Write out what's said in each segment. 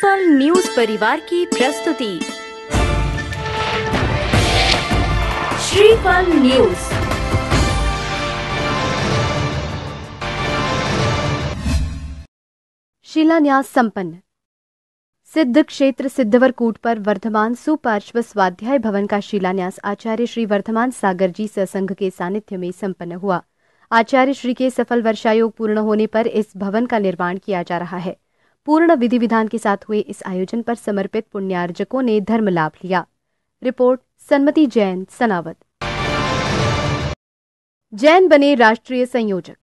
फल न्यूज परिवार की प्रस्तुति श्रीफल न्यूज शिलान्यास संपन्न सिद्ध क्षेत्र सिद्धवर कूट पर वर्धमान सुपार्श्व स्वाध्याय भवन का शिलान्यास आचार्य श्री वर्धमान सागर जी ससंघ के सानिध्य में संपन्न हुआ आचार्य श्री के सफल वर्षायोग पूर्ण होने पर इस भवन का निर्माण किया जा रहा है पूर्ण विधि विधान के साथ हुए इस आयोजन पर समर्पित पुण्यार्जकों ने धर्म लाभ लिया रिपोर्ट सन्मति जैन सनावत जैन बने राष्ट्रीय संयोजक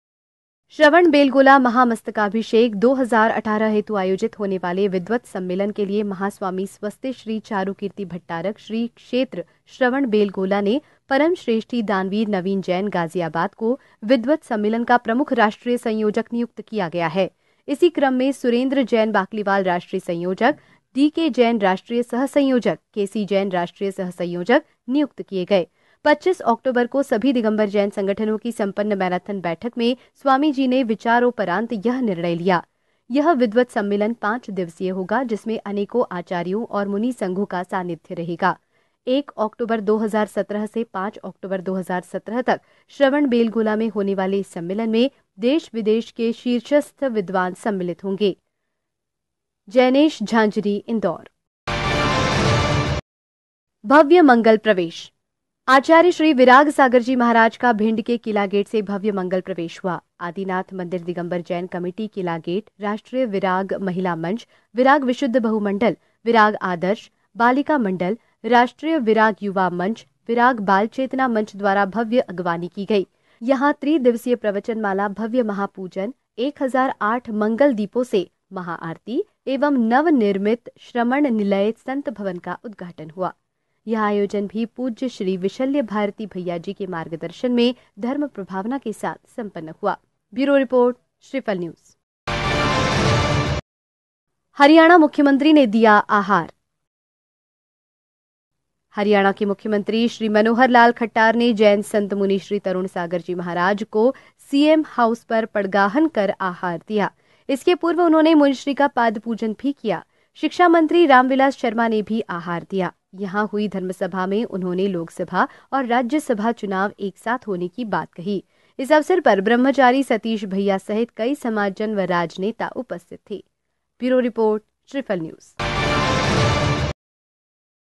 श्रवण बेलगोला महामस्तकाभिषेक 2018 हेतु आयोजित होने वाले विद्वत सम्मेलन के लिए महास्वामी स्वस्ति श्री चारू कीर्ति भट्टारक श्री क्षेत्र श्रवण बेलगोला ने परम श्रेष्ठी दानवीर नवीन जैन गाजियाबाद को विद्वत सम्मेलन का प्रमुख राष्ट्रीय संयोजक नियुक्त किया गया है इसी क्रम में सुरेंद्र जैन बाकलीवाल राष्ट्रीय संयोजक डी के जैन राष्ट्रीय सह संयोजक के सी जैन राष्ट्रीय सह संयोजक नियुक्त किए गए 25 अक्टूबर को सभी दिगंबर जैन संगठनों की संपन्न मैराथन बैठक में स्वामी जी ने विचारोपरांत यह निर्णय लिया यह विद्वत सम्मेलन पांच दिवसीय होगा जिसमें अनेकों आचार्यों और मुनि संघों का सानिध्य रहेगा एक अक्टूबर 2017 से पांच अक्टूबर 2017 तक श्रवण बेलगोला में होने वाले इस सम्मेलन में देश विदेश के शीर्षस्थ विद्वान सम्मिलित होंगे जैनेश झांझरी इंदौर भव्य मंगल प्रवेश आचार्य श्री विराग सागर जी महाराज का भिंड के किला गेट से भव्य मंगल प्रवेश हुआ आदिनाथ मंदिर दिगंबर जैन कमेटी किला गेट राष्ट्रीय विराग महिला मंच विराग विशुद्ध बहुमंडल विराग आदर्श बालिका मंडल राष्ट्रीय विराग युवा मंच विराग बाल चेतना मंच द्वारा भव्य अगवानी की गई यहाँ त्रिदिवसीय प्रवचन माला भव्य महापूजन 1008 मंगल दीपों से महाआरती एवं नव निर्मित श्रमण निलय संत भवन का उद्घाटन हुआ यह आयोजन भी पूज्य श्री विशल्य भारती भैया जी के मार्गदर्शन में धर्म प्रभावना के साथ संपन्न हुआ bureau report Shreephal news Haryana मुख्यमंत्री ने दिया आहार हरियाणा के मुख्यमंत्री श्री मनोहर लाल खट्टार ने जैन संत मुनि श्री तरुण सागर जी महाराज को सीएम हाउस पर पड़गाहन कर आहार दिया इसके पूर्व उन्होंने मुनिश्री का पाद पूजन भी किया शिक्षा मंत्री रामविलास शर्मा ने भी आहार दिया यहाँ हुई धर्मसभा में उन्होंने लोकसभा और राज्यसभा चुनाव एक साथ होने की बात कही इस अवसर पर ब्रह्मचारी सतीश भैया सहित कई समाजजन व राजनेता उपस्थित थे ब्यूरो रिपोर्ट ट्रिपल न्यूज़